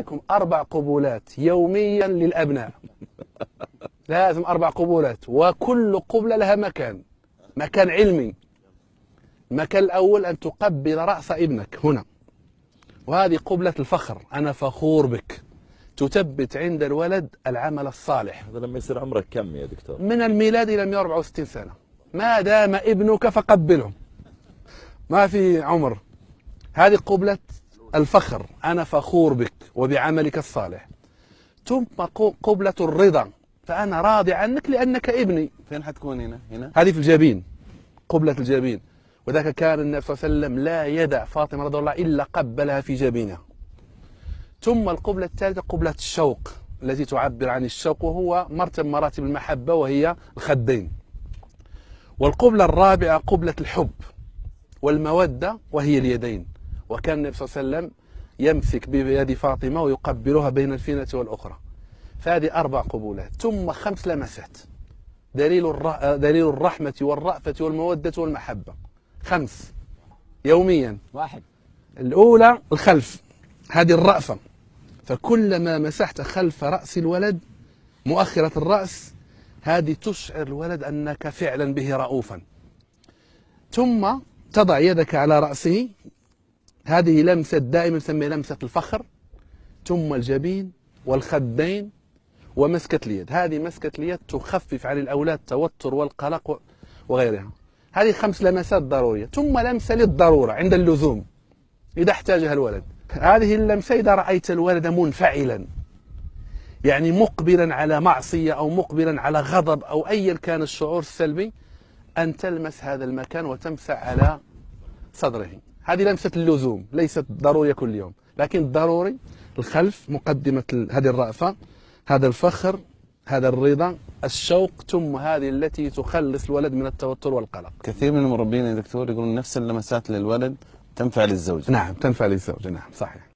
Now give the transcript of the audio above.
لكم أربع قبولات يوميا للأبناء لازم أربع قبولات وكل قبلة لها مكان مكان علمي المكان الأول أن تقبل رأس ابنك هنا وهذه قبلة الفخر أنا فخور بك تثبت عند الولد العمل الصالح هذا لما يصير عمرك كم يا دكتور؟ من الميلاد إلى 164 سنة ما دام ابنك فقبله ما في عمر هذه قبلة الفخر أنا فخور بك وبعملك الصالح ثم قبلة الرضا فأنا راضي عنك لأنك ابني فين حتكون هنا؟ هنا؟ هذه في الجبين قبلة الجبين وذاك كان النبي صلى الله عليه وسلم لا يدع فاطمة رضي الله إلا قبلها في جبينها ثم القبلة الثالثة قبلة الشوق التي تعبر عن الشوق وهو مرتب مراتب المحبة وهي الخدين والقبلة الرابعة قبلة الحب والمودة وهي اليدين وكان النبي صلى الله عليه وسلم يمسك بيد فاطمة ويقبلها بين الفينة والأخرى فهذه أربع قبولات ثم خمس لمسات دليل دليل الرحمة والرأفة والمودة والمحبة خمس يوميا واحد الأولى الخلف هذه الرأفة فكلما مسحت خلف رأس الولد مؤخرة الرأس هذه تشعر الولد أنك فعلا به رؤوفا ثم تضع يدك على رأسه هذه لمسة دائما نسميها لمسة الفخر ثم الجبين والخدين ومسكة اليد هذه مسكة اليد تخفف عن الأولاد التوتر والقلق وغيرها هذه خمس لمسات ضرورية ثم لمسة للضرورة عند اللزوم إذا احتاجها الولد هذه اللمسة إذا رأيت الولد منفعلا يعني مقبلا على معصية أو مقبلا على غضب أو أيا كان الشعور السلبي أن تلمس هذا المكان وتمسح على صدره هذه لمسة اللزوم ليست ضرورية كل يوم لكن ضروري الخلف مقدمة هذه الرأفة هذا الفخر هذا الرضا الشوق ثم هذه التي تخلص الولد من التوتر والقلق كثير من المربين يا دكتور يقولون نفس اللمسات للولد تنفع للزوج نعم تنفع للزوجة نعم صحيح